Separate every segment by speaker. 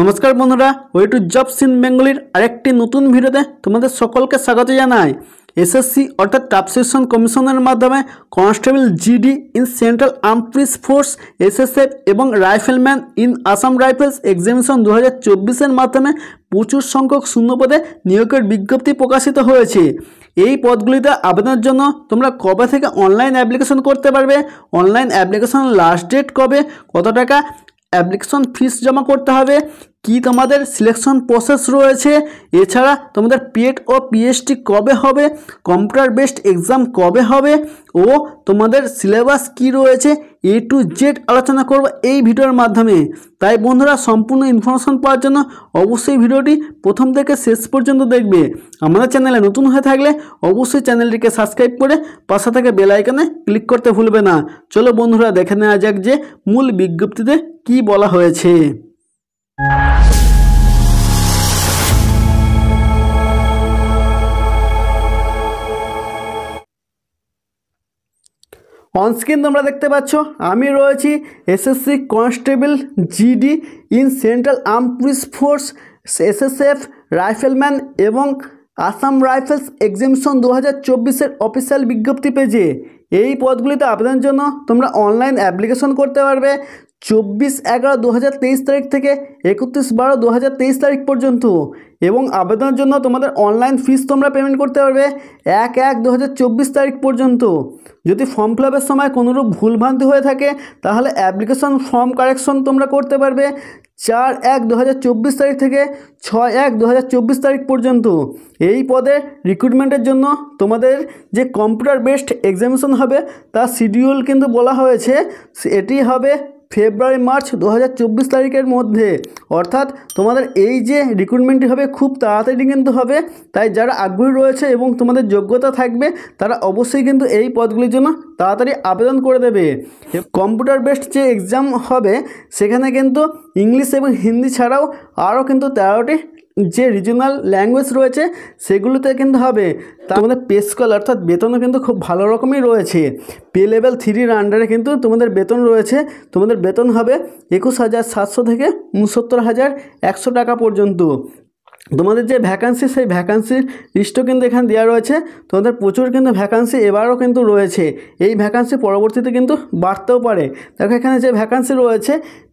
Speaker 1: নমস্কার বন্ধুরা way to jobs in বেঙ্গলির আরেকটি নতুন ভিডিওতে তোমাদের সকলকে স্বাগত জানাই এসএসসি অর্থাৎ ট্রান্সলেশন কমিশনের মাধ্যমে constable GD in central arm police force SSF এবং rifleman in Assam rifles examination দু হাজার মাধ্যমে প্রচুর সংখ্যক শূন্যপদে নিয়োগের বিজ্ঞপ্তি প্রকাশিত হয়েছে এই পদগুলিতে আবেদনের জন্য তোমরা কবে থেকে অনলাইন অ্যাপ্লিকেশন করতে পারবে অনলাইন অ্যাপ্লিকেশন লাস্ট ডেট কবে কত টাকা অ্যাপ্লিকেশন ফিস জমা করতে হবে কি তোমাদের সিলেকশন প্রসেস রয়েছে এছাড়া তোমাদের পিএড ও পিএইচডি কবে হবে কম্পিউটার বেসড এক্সাম কবে হবে ও তোমাদের সিলেবাস কি রয়েছে এ টু জেড আলোচনা করব এই ভিডিওর মাধ্যমে তাই বন্ধুরা সম্পূর্ণ ইনফরমেশন পাওয়ার জন্য অবশ্যই ভিডিওটি প্রথম থেকে শেষ পর্যন্ত দেখবে আমাদের চ্যানেলে নতুন হয়ে থাকলে অবশ্যই চ্যানেলটিকে সাবস্ক্রাইব করে পাশে থেকে বেলাইকানে ক্লিক করতে ভুলবে না চলো বন্ধুরা দেখে নেওয়া যাক যে মূল বিজ্ঞপ্তিতে কি বলা হয়েছে অনস্ক্রিন তোমরা দেখতে পাচ্ছ আমি রয়েছি SSC constable GD in central arm police force SSF rifleman এবং আসাম রাইফেলস এক্সিবিশন দু হাজার চব্বিশের অফিসিয়াল বিজ্ঞপ্তি পেজে এই পদগুলিতে আবেদনের জন্য তোমরা অনলাইন অ্যাপ্লিকেশন করতে পারবে চব্বিশ এগারো দু তারিখ থেকে একত্রিশ বারো দু তারিখ পর্যন্ত এবং আবেদনের জন্য তোমাদের অনলাইন ফিস তোমরা পেমেন্ট করতে পারবে এক এক দু তারিখ পর্যন্ত যদি ফর্ম ফিল সময় কোনোরূপ ভুলভ্রান্তি হয়ে থাকে তাহলে অ্যাপ্লিকেশন ফর্ম কারেকশন তোমরা করতে পারবে চার এক দু তারিখ থেকে ছয় এক দু তারিখ পর্যন্ত এই পদে রিক্রুটমেন্টের জন্য তোমাদের যে কম্পিউটার বেসড এক্সামিশন হবে তার শিডিউল কিন্তু বলা হয়েছে এটি হবে ফেব্রুয়ারি মার্চ দু হাজার তারিখের মধ্যে অর্থাৎ তোমাদের এই যে রিক্রুটমেন্টটি হবে খুব তাড়াতাড়ি কিন্তু হবে তাই যারা আগ্রহী রয়েছে এবং তোমাদের যোগ্যতা থাকবে তারা অবশ্যই কিন্তু এই পদগুলির জন্য তাড়াতাড়ি আবেদন করে দেবে কম্পিউটার বেসড যে এক্সাম হবে সেখানে কিন্তু ইংলিশ এবং হিন্দি ছাড়াও আরও কিন্তু তেরোটি যে রিজিনাল ল্যাঙ্গুয়েজ রয়েছে সেগুলোতে কিন্তু হবে তোমাদের পে স্কল অর্থাৎ বেতনও কিন্তু খুব ভালো রকমই রয়েছে পে লেভেল থ্রির আন্ডারে কিন্তু তোমাদের বেতন রয়েছে তোমাদের বেতন হবে একুশ হাজার সাতশো থেকে উনসত্তর হাজার একশো টাকা পর্যন্ত তোমাদের যে ভ্যাকান্সি সেই ভ্যাকান্সির লিস্টও কিন্তু এখানে দেওয়া রয়েছে তোমাদের প্রচুর কিন্তু ভ্যাকান্সি এবারও কিন্তু রয়েছে এই ভ্যাকান্সি পরবর্তীতে কিন্তু বাড়তেও পারে দেখো এখানে যে ভ্যাকান্সি রয়েছে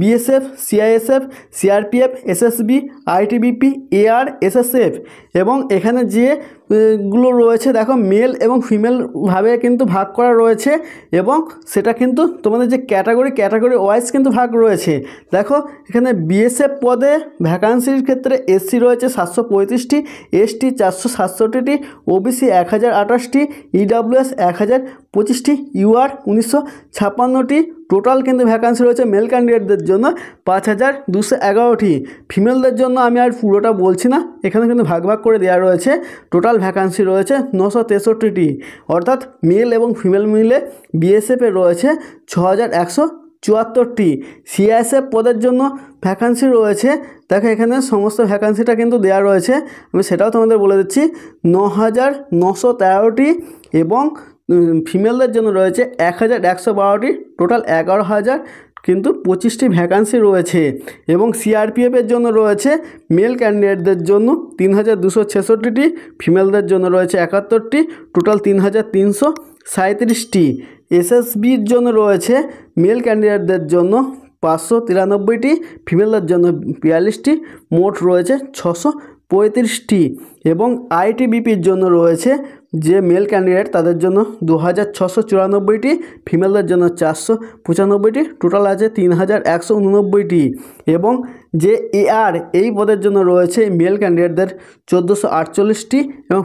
Speaker 1: BSF CISF CRPF SSB ITBP AR SSF এবং এখানে যে গুলো রয়েছে দেখো মেল এবং ফিমেলভাবে কিন্তু ভাগ করা রয়েছে এবং সেটা কিন্তু তোমাদের যে ক্যাটাগরি ক্যাটাগরি ওয়াইজ কিন্তু ভাগ রয়েছে দেখো এখানে বিএসএফ পদে ভ্যাকান্সির ক্ষেত্রে এসসি রয়েছে সাতশো পঁয়ত্রিশটি এসটি চারশো সাতষট্টিটি ওবিসি এক হাজার আঠাশটি ইডাব্লিউএস e এক হাজার পঁচিশটি ইউআর উনিশশো ছাপ্পান্নটি টোটাল কিন্তু ভ্যাকান্সি রয়েছে মেল ক্যান্ডিডেটদের জন্য পাঁচ হাজার দুশো এগারোটি ফিমেলদের জন্য আমি আর পুরোটা বলছি না এখানে কিন্তু ভাগ ভাগ করে দেওয়া রয়েছে টোটাল ভ্যাকান্সি রয়েছে নশো তেষট্টিটি অর্থাৎ মেল এবং ফিমেল মিলে বিএসএফে রয়েছে ছ হাজার একশো চুয়াত্তরটি সিআইএসএফ পদের জন্য ভ্যাকান্সি রয়েছে দেখো এখানে সমস্ত ভ্যাকান্সিটা কিন্তু দেওয়া রয়েছে আমি সেটাও তোমাদের বলে দিচ্ছি ন হাজার নশো তেরোটি এবং ফিমেলদের জন্য রয়েছে এক হাজার একশো বারোটি টোটাল এগারো হাজার কিন্তু পঁচিশটি ভ্যাকান্সি রয়েছে এবং সিআরপিএফের জন্য রয়েছে মেল ক্যান্ডিডেটদের জন্য তিন হাজার দুশো ছেষট্টিটি ফিমেলদের জন্য রয়েছে একাত্তরটি টোটাল তিন হাজার তিনশো সাঁত্রিশটি এসএসবির জন্য রয়েছে মেল ক্যান্ডিডেটদের জন্য পাঁচশো তিরানব্বইটি ফিমেলদের জন্য বিয়াল্লিশটি মোট রয়েছে ছশো পঁয়ত্রিশটি এবং আইটিবিপির জন্য রয়েছে যে মেল ক্যান্ডিডেট তাদের জন্য দু হাজার ছশো চুরানব্বইটি ফিমেলদের জন্য চারশো পঁচানব্বইটি টোটাল আছে তিন হাজার একশো উননব্বইটি এবং যে এআর এই পদের জন্য রয়েছে মেল ক্যান্ডিডেটদের চোদ্দোশো আটচল্লিশটি এবং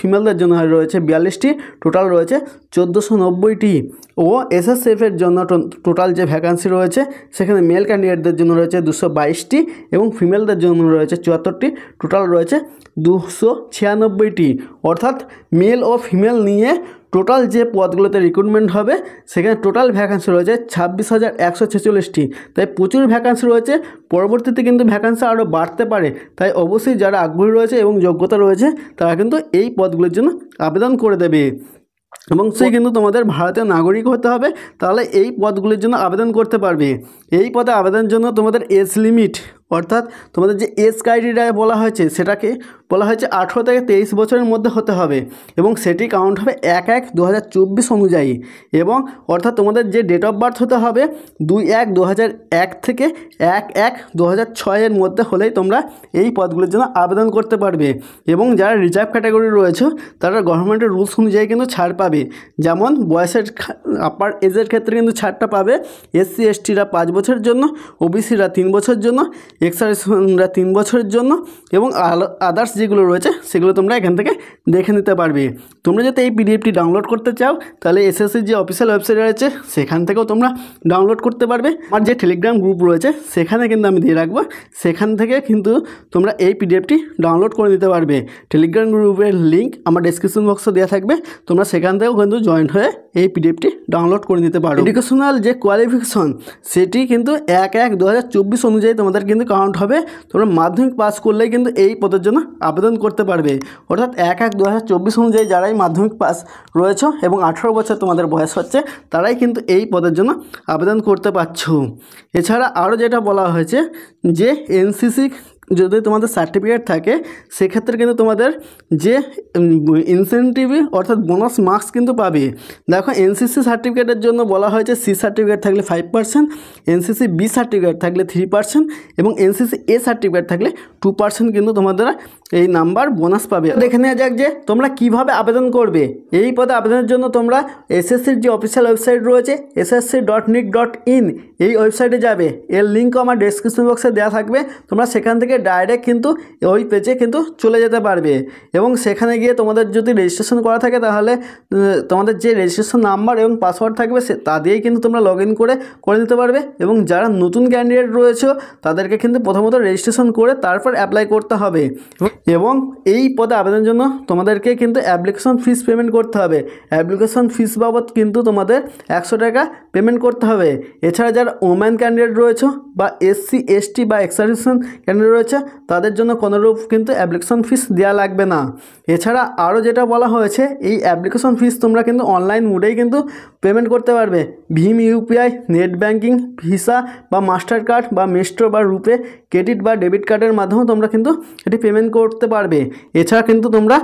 Speaker 1: ফিমেলদের জন্য রয়েছে বিয়াল্লিশটি টোটাল রয়েছে চোদ্দোশো নব্বইটি ও এসএসএফের জন্য টোটাল যে ভ্যাকান্সি রয়েছে সেখানে মেল ক্যান্ডিডেটদের জন্য রয়েছে দুশো বাইশটি এবং ফিমেলদের জন্য রয়েছে চুয়াত্তরটি টোটাল রয়েছে দুশো ছিয়ানব্বইটি অর্থাৎ মেল ও ফিমেল নিয়ে টোটাল যে পদগুলোতে রিক্রুটমেন্ট হবে সেখানে টোটাল ভ্যাকান্সি রয়েছে ছাব্বিশ হাজার একশো ছেচল্লিশটি তাই প্রচুর ভ্যাকান্সি রয়েছে পরবর্তীতে কিন্তু ভ্যাকান্সি আরও বাড়তে পারে তাই অবশ্যই যারা আগ্রহী রয়েছে এবং যোগ্যতা রয়েছে তারা কিন্তু এই পদগুলোর জন্য আবেদন করে দেবে এবং সে কিন্তু তোমাদের ভারতীয় নাগরিক হতে হবে তাহলে এই পদগুলির জন্য আবেদন করতে পারবে এই পদে আবেদনের জন্য তোমাদের এজ লিমিট অর্থাৎ তোমাদের যে এজ ক্রাইটেরিয়া বলা হয়েছে সেটাকে বলা হয়েছে আঠেরো থেকে তেইশ বছরের মধ্যে হতে হবে এবং সেটি কাউন্ট হবে এক এক দু অনুযায়ী এবং অর্থাৎ তোমাদের যে ডেট অফ বার্থ হতে হবে দুই এক দু এক থেকে এক এক দু ছয়ের মধ্যে হলেই তোমরা এই পদগুলোর জন্য আবেদন করতে পারবে এবং যারা রিজার্ভ ক্যাটাগরি রয়েছে তারা গভর্নমেন্টের রুলস অনুযায়ী কিন্তু ছাড় পাবে যেমন বয়সের আপার এজের ক্ষেত্রে কিন্তু ছাড়টা পাবে এসসি এসটিরা পাঁচ বছরের জন্য ওবিসিরা তিন বছরের জন্য এক্সআর তোমরা তিন বছরের জন্য এবং আদার্স যেগুলো রয়েছে সেগুলো তোমরা এখান থেকে দেখে নিতে পারবে তোমরা যাতে এই পিডিএফটি ডাউনলোড করতে চাও তাহলে এসএসসির যে অফিসিয়াল ওয়েবসাইট রয়েছে সেখান থেকেও তোমরা ডাউনলোড করতে পারবে আর যে টেলিগ্রাম গ্রুপ রয়েছে সেখানে কিন্তু আমি দিয়ে রাখবো সেখান থেকে কিন্তু তোমরা এই পিডিএফটি ডাউনলোড করে নিতে পারবে টেলিগ্রাম গ্রুপের লিঙ্ক আমার ডিসক্রিপশন বক্সে দেওয়া থাকবে তোমরা সেখান থেকেও কিন্তু জয়েন হয়ে এই পিডিএফটি ডাউনলোড করে নিতে পারো এডুকেশনাল যে কোয়ালিফিকেশন সেটি কিন্তু এক এক দু অনুযায়ী তোমাদের কিন্তু কাউন্ট হবে তোমরা মাধ্যমিক পাস করলেই কিন্তু এই পদের জন্য আবেদন করতে পারবে অর্থাৎ এক এক দু অনুযায়ী যারাই মাধ্যমিক পাস রয়েছে এবং আঠেরো বছর তোমাদের বয়স হচ্ছে তারাই কিন্তু এই পদের জন্য আবেদন করতে পারছো এছাড়া আরও যেটা বলা হয়েছে যে এনসিসি যদি তোমাদের সার্টিফিকেট থাকে সেক্ষেত্রে কিন্তু তোমাদের যে ইনসেন্টিভ অর্থাৎ বোনাস মার্কস কিন্তু পাবে দেখো এনসিসি সার্টিফিকেটের জন্য বলা হয়েছে সি সার্টিফিকেট থাকলে five percent NCC B certificate থাকলে থ্রি পার্সেন্ট এবং এনসিসি এ সার্টিফিকেট থাকলে টু পার্সেন্ট কিন্তু তোমাদের এই নাম্বার বোনাস পাবে দেখে নেওয়া যাক যে তোমরা কিভাবে আবেদন করবে এই পদে আবেদনের জন্য তোমরা এসএসসির যে অফিসিয়াল ওয়েবসাইট রয়েছে SSC dot nic dot in এই ওয়েবসাইটে যাবে এর লিঙ্কও আমার ডেসক্রিপশন বক্সে দেওয়া থাকবে তোমরা সেখান থেকে ডাইরেক্ট কিন্তু ওই পেজে কিন্তু চলে যেতে পারবে এবং সেখানে গিয়ে তোমাদের যদি রেজিস্ট্রেশন করা থাকে তাহলে তোমাদের যে রেজিস্ট্রেশন নাম্বার এবং পাসওয়ার্ড থাকবে সে তা দিয়েই কিন্তু তোমরা লগ করে করে নিতে পারবে এবং যারা নতুন ক্যান্ডিডেট রয়েছে তাদেরকে কিন্তু প্রথমত রেজিস্ট্রেশন করে তারপর অ্যাপ্লাই করতে হবে এবং এই পদে আবেদনের জন্য তোমাদেরকে কিন্তু অ্যাপ্লিকেশন ফিস পেমেন্ট করতে হবে অ্যাপ্লিকেশন ফিস বাবদ কিন্তু তোমাদের একশো টাকা পেমেন্ট করতে হবে এছাড়া যারা ওম্যান ক্যান্ডিডেট রয়েছে বা এসসি এসটি বা এক্সারভিশন ক্যান্ডিডেট রয়েছে রয়েছে তাদের জন্য কোনোরূপ কিন্তু অ্যাপ্লিকেশন ফিস দেওয়া লাগবে না এছাড়া আরও যেটা বলা হয়েছে এই অ্যাপ্লিকেশন ফিস তোমরা কিন্তু অনলাইন মোডেই কিন্তু পেমেন্ট করতে পারবে ভীম ইউপিআই নেট ব্যাঙ্কিং ভিসা বা মাস্টার কার্ড বা মেস্ট্রো বা রূপে ক্রেডিট বা ডেবিট কার্ডের মাধ্যমে তোমরা কিন্তু এটি পেমেন্ট করতে পারবে এছাড়া কিন্তু তোমরা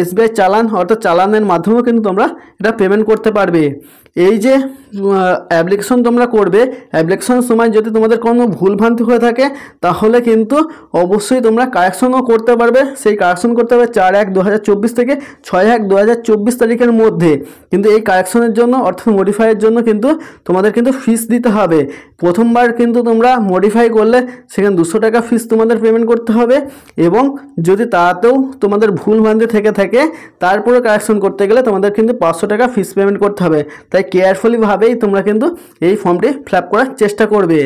Speaker 1: এসবিআই চালান অর্থাৎ চালানের মাধ্যমেও কিন্তু তোমরা এটা পেমেন্ট করতে পারবে এই যে অ্যাপ্লিকেশন তোমরা করবে অ্যাপ্লিকেশনের সময় যদি তোমাদের কোনো ভুলভ্রান্তি হয়ে থাকে তাহলে কিন্তু অবশ্যই তোমরা কারেকশনও করতে পারবে সেই কারেকশন করতে হবে চার এক দু থেকে ছয় এক দু তারিখের মধ্যে কিন্তু এই কারেকশনের জন্য অর্থাৎ মডিফাইয়ের জন্য কিন্তু তোমাদের কিন্তু ফিস দিতে হবে প্রথমবার কিন্তু তোমরা মডিফাই করলে সেখানে দুশো টাকা ফিস তোমাদের পেমেন্ট করতে হবে এবং যদি তাতেও তোমাদের ভুল ভান্তি থেকে থাকে তারপরে কারেকশন করতে গেলে তোমাদের কিন্তু পাঁচশো টাকা ফিস পেমেন্ট করতে হবে তাই কেয়ারফুলিভাবেই তোমরা কিন্তু এই ফর্মটি ফিল করার চেষ্টা করবে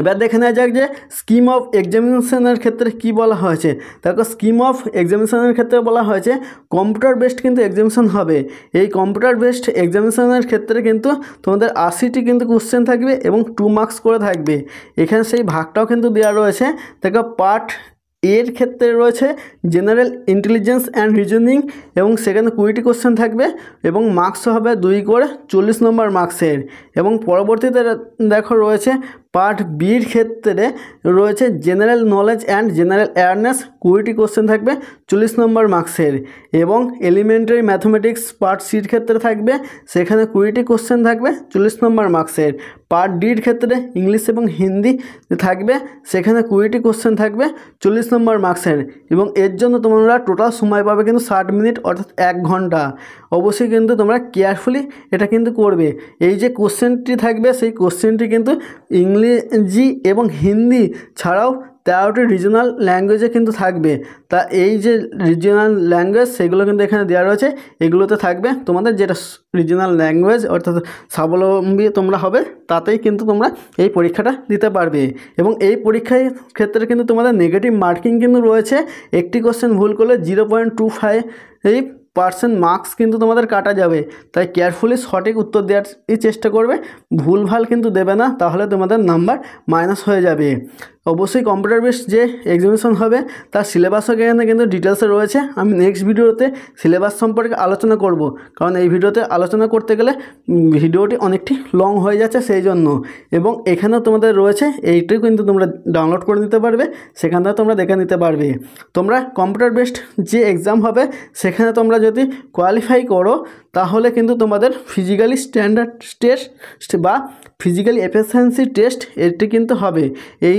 Speaker 1: এবার দেখে নেওয়া যাক যে স্কিম অফ এক্সামিনেশনের ক্ষেত্রে কি বলা হয়েছে তারপর স্কিম অফ এক্সামিনেশনের ক্ষেত্রে বলা হয়েছে কম্পিউটার বেসড কিন্তু এক্সামিনেশন হবে এই কম্পিউটার বেসড এক্সামিনেশনের ক্ষেত্রে কিন্তু তোমাদের আশিটি কিন্তু কোশ্চেন থাকবে এবং টু মার্কস করে থাকবে এখানে সেই ভাগটাও কিন্তু দেওয়া রয়েছে তারপর পার্ট এর ক্ষেত্রে রয়েছে জেনারেল ইন্টেলিজেন্স অ্যান্ড রিজনিং এবং সেখানে কুড়িটি কোশ্চেন থাকবে এবং মার্কস হবে দুই করে চল্লিশ নম্বর মার্কসের এবং পরবর্তীতে দেখো রয়েছে পার্ট বির ক্ষেত্রে রয়েছে general knowledge and general awareness কুড়িটি কোশ্চেন থাকবে চল্লিশ নম্বর মার্কসের এবং এলিমেন্টারি ম্যাথমেটিক্স পার্ট সির ক্ষেত্রে থাকবে সেখানে কুড়িটি কোশ্চেন থাকবে চল্লিশ নম্বর মার্কসের পার্ট ডির ক্ষেত্রে ইংলিশ এবং হিন্দি থাকবে সেখানে কুড়িটি কোশ্চেন থাকবে চল্লিশ নম্বর মার্কসের এবং এর জন্য তোমরা টোটাল সময় পাবে কিন্তু ষাট মিনিট অর্থাৎ এক ঘন্টা অবশ্যই কিন্তু তোমরা কেয়ারফুলি এটা কিন্তু করবে এই যে কোশ্চেনটি থাকবে সেই কোশ্চেনটি কিন্তু ইংরেজি এবং হিন্দি ছাড়াও তেরোটি রিজনাল ল্যাঙ্গুয়েজে কিন্তু থাকবে তা এই যে রিজনাল ল্যাঙ্গুয়েজ সেগুলো কিন্তু এখানে দেওয়া রয়েছে এগুলোতে থাকবে তোমাদের যেটা রিজনাল ল্যাঙ্গুয়েজ অর্থাৎ স্বাবলম্বী তোমরা হবে তাতেই কিন্তু তোমরা এই পরীক্ষাটা দিতে পারবে এবং এই পরীক্ষার ক্ষেত্রে কিন্তু তোমাদের নেগেটিভ মার্কিং কিন্তু রয়েছে একটি কোশ্চেন ভুল করলে zero point two five percent marks কিন্তু তোমাদের কাটা যাবে তাই কেয়ারফুলি সঠিক উত্তর দেওয়ার চেষ্টা করবে ভুলভাল কিন্তু দেবে না তাহলে তোমাদের নাম্বার মাইনাস হয়ে যাবে অবশ্যই কম্পিউটার বেস যে এক্সামিনেশন হবে তার সিলেবাসও এখানে কিন্তু ডিটেলসে রয়েছে আমি নেক্সট ভিডিওতে সিলেবাস সম্পর্কে আলোচনা করব কারণ এই ভিডিওতে আলোচনা করতে গেলে ভিডিওটি অনেকটি লং হয়ে যাচ্ছে সেই জন্য এবং এখানেও তোমাদের রয়েছে এইটাই কিন্তু তোমরা ডাউনলোড করে নিতে পারবে সেখান থেকে তোমরা দেখে নিতে পারবে তোমরা কম্পিউটার বেসড যে এক্সাম হবে সেখানে তোমরা যদি কোয়ালিফাই করো তাহলে কিন্তু তোমাদের ফিজিক্যালি স্ট্যান্ডার্ড টেস্ট বা ফিজিক্যালি এফিসিয়েন্সি টেস্ট এটি কিন্তু হবে এই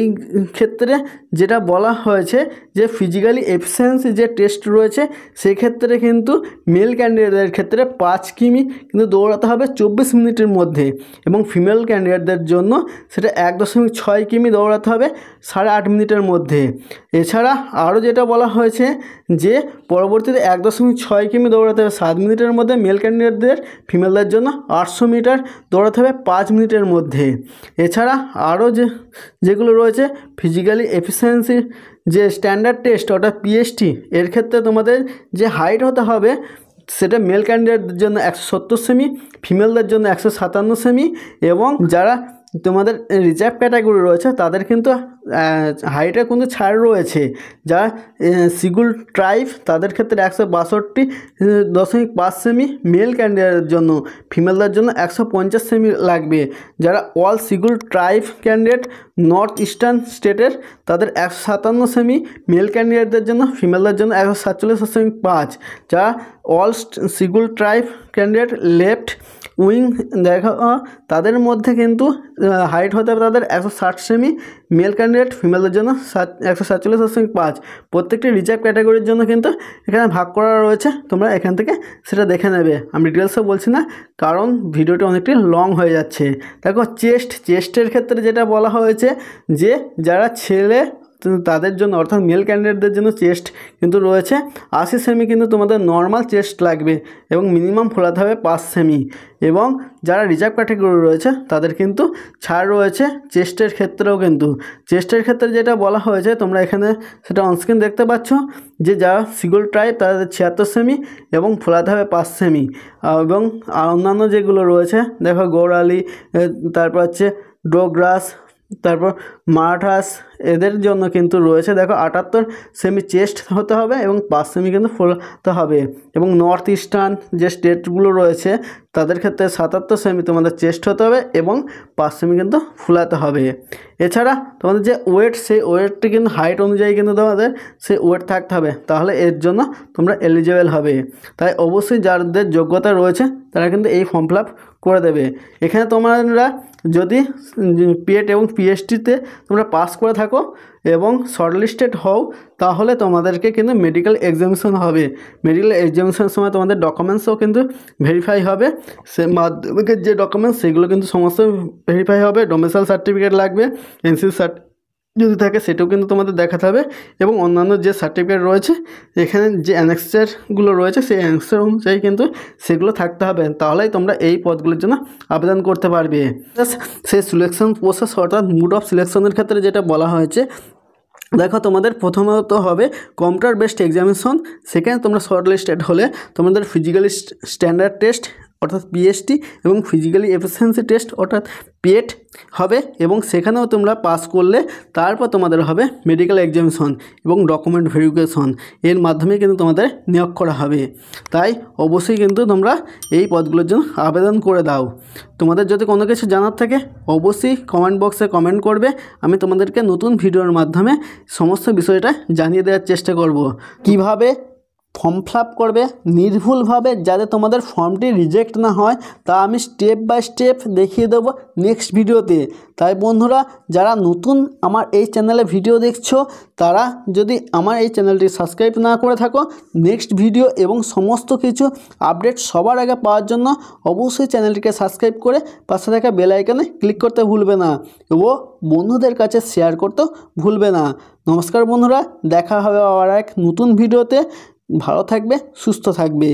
Speaker 1: ক্ষেত্রে যেটা বলা হয়েছে যে ফিজিক্যালি এফিসিয়েন্সি যে টেস্ট রয়েছে সেক্ষেত্রে কিন্তু মেল ক্যান্ডিডেটদের ক্ষেত্রে পাঁচ কিমি কিন্তু দৌড়াতে হবে চব্বিশ মিনিটের মধ্যে এবং ফিমেল ক্যান্ডিডেটদের জন্য সেটা এক দশমিক ছয় কিমি দৌড়াতে হবে সাড়ে আট মিনিটের মধ্যে এছাড়া আরও যেটা বলা হয়েছে যে পরবর্তীতে এক দশমিক ছয় কিমি দৌড়াতে হবে সাত মিনিটের মধ্যে মেল ক্যান্ডিডেটদের ফিমেলদের জন্য আটশো মিটার দৌড়াতে হবে পাঁচ মিনিটের মধ্যে এছাড়া আরও যে যেগুলো রয়েছে ফিজিক্যালি এফিসিয়েন্সি যে স্ট্যান্ডার্ড টেস্ট ওটা পিএসটি এর ক্ষেত্রে তোমাদের যে হাইট হতে হবে সেটা মেল ক্যান্ডিডেটদের জন্য একশো সত্তর সেমি ফিমেলদের জন্য একশো সাতান্ন সেমি এবং যারা তোমাদের রিজার্ভ ক্যাটাগরি রয়েছে তাদের কিন্তু হাইটে কিন্তু ছাড় রয়েছে যা সিগুল ট্রাইব তাদের ক্ষেত্রে একশো বাষট্টি দশমিক পাঁচ সেমি মেল ক্যান্ডিডেটের জন্য ফিমেলদের জন্য একশো পঞ্চাশ সেমি লাগবে যারা all schedule tribe candidate north eastern স্টেটের তাদের একশো সাতান্ন সেমি মেল ক্যান্ডিডেটদের জন্য ফিমেলদের জন্য একশো সাতচল্লিশ দশমিক পাঁচ যা all schedule tribe candidate left wing দেখা তাদের মধ্যে কিন্তু হাইট হতে হবে তাদের একশো ষাট সেমি মেল ক্যান্ডিডেট ফিমেলদের জন্য সাত একশো সাতচল্লিশ দশমিক পাঁচ প্রত্যেকটি রিজার্ভ ক্যাটাগরির জন্য কিন্তু এখানে ভাগ করা রয়েছে তোমরা এখান থেকে সেটা দেখে নেবে আমি ডিটেলসও বলছি না কারণ ভিডিওটি অনেকটি লং হয়ে যাচ্ছে দেখো চেস্ট চেস্টের ক্ষেত্রে যেটা বলা হয়েছে যে যারা ছেলে তাদের জন্য অর্থাৎ মেল ক্যান্ডিডেটদের জন্য চেস্ট কিন্তু রয়েছে আশি সেমি কিন্তু তোমাদের নর্মাল চেস্ট লাগবে এবং মিনিমাম ফোলাতে হবে পাঁচ সেমি এবং যারা রিজার্ভ ক্যাটাগরি রয়েছে তাদের কিন্তু ছাড় রয়েছে চেস্টের ক্ষেত্রেও কিন্তু চেস্টের ক্ষেত্রে যেটা বলা হয়েছে তোমরা এখানে সেটা অনস্ক্রিন দেখতে পাচ্ছ যে যারা সিগুল ট্রাইব তাদের ছিয়াত্তর সেমি এবং ফোলাতে হবে পাঁচ সেমি এবং অন্যান্য যেগুলো রয়েছে দেখো গৌরালি তারপর হচ্ছে ডোগ্রাস তারপর মারাঠাস এদের জন্য কিন্তু রয়েছে দেখো আটাত্তর সেমি চেস্ট হতে হবে এবং পাঁচ সেমি কিন্তু ফোলাতে হবে এবং নর্থ ইস্টার্ন যে স্টেটগুলো রয়েছে তাদের ক্ষেত্রে সাতাত্তর সেমি তোমাদের চেস্ট হতে হবে এবং পাঁচ সেমি কিন্তু ফুলাতে হবে এছাড়া তোমাদের যে ওয়েট সেই ওয়েটটি কিন্তু হাইট অনুযায়ী কিন্তু তোমাদের সেই ওয়েট থাকতে হবে তাহলে এর জন্য তোমরা এলিজেবেল হবে তাই অবশ্যই যাদের যোগ্যতা রয়েছে তারা কিন্তু এই ফর্ম ফিল করে দেবে এখানে তোমরা যদি পিএড এবং পিএইচডিতে তোমরা পাস করে থাকো এবং শর্টলিস্টেড হও তাহলে তোমাদেরকে কিন্তু মেডিকেল এক্সামিশন হবে মেডিকেল এক্সামিশনের সময় তোমাদের ডকুমেন্টসও কিন্তু ভেরিফাই হবে সে মাধ্যমিকের যে ডকুমেন্টস সেগুলো কিন্তু সমস্ত ভেরিফাই হবে ডোমেসাল সার্টিফিকেট লাগবে এনসি সার্ট যদি থাকে সেটাও কিন্তু তোমাদের দেখাতে হবে এবং অন্যান্য যে সার্টিফিকেট রয়েছে এখানে যে অ্যানেক্সারগুলো রয়েছে সেই অ্যানেক্সার অনুযায়ী কিন্তু সেগুলো থাকতে হবে তাহলেই তোমরা এই পদগুলোর জন্য আবেদন করতে পারবে সেই সিলেকশন প্রসেস অর্থাৎ মুড অফ সিলেকশনের ক্ষেত্রে যেটা বলা হয়েছে দেখো তোমাদের প্রথমত হবে কম্পিউটার বেসড এক্সামিনেশন সেখানে তোমরা শর্ট লিস্টেড হলে তোমাদের ফিজিক্যাল স্ট্যান্ডার্ড টেস্ট অর্থাৎ পিএসটি এবং ফিজিক্যালি এফিসিয়েন্সি টেস্ট অর্থাৎ পেট e হবে এবং সেখানেও তোমরা পাস করলে তারপর তোমাদের হবে মেডিকেল এক্সামিশন এবং ডকুমেন্ট ভেরিফিকেশন এর মাধ্যমে কিন্তু তোমাদের নিয়োগ করা হবে তাই অবশ্যই কিন্তু তোমরা এই পদগুলোর জন্য আবেদন করে দাও তোমাদের যদি কোনো কিছু জানার থাকে অবশ্যই কমেন্ট বক্সে কমেন্ট করবে আমি তোমাদেরকে নতুন ভিডিওর মাধ্যমে সমস্ত বিষয়টা জানিয়ে দেওয়ার চেষ্টা করব কিভাবে ফর্ম ফিল করবে নির্ভুলভাবে যাতে তোমাদের ফর্মটি রিজেক্ট না হয় তা আমি স্টেপ বাই স্টেপ দেখিয়ে দেব নেক্সট ভিডিওতে তাই বন্ধুরা যারা নতুন আমার এই চ্যানেলে ভিডিও দেখছো তারা যদি আমার এই চ্যানেলটি সাবস্ক্রাইব না করে থাকো নেক্সট ভিডিও এবং সমস্ত কিছু আপডেট সবার আগে পাওয়ার জন্য অবশ্যই চ্যানেলটিকে সাবস্ক্রাইব করে পাশে থাকা বেল আইকনে ক্লিক করতে ভুলবে না ও বন্ধুদের কাছে শেয়ার করতে ভুলবে না নমস্কার বন্ধুরা দেখা হবে আবার এক নতুন ভিডিওতে ভালো থাকবে সুস্থ থাকবে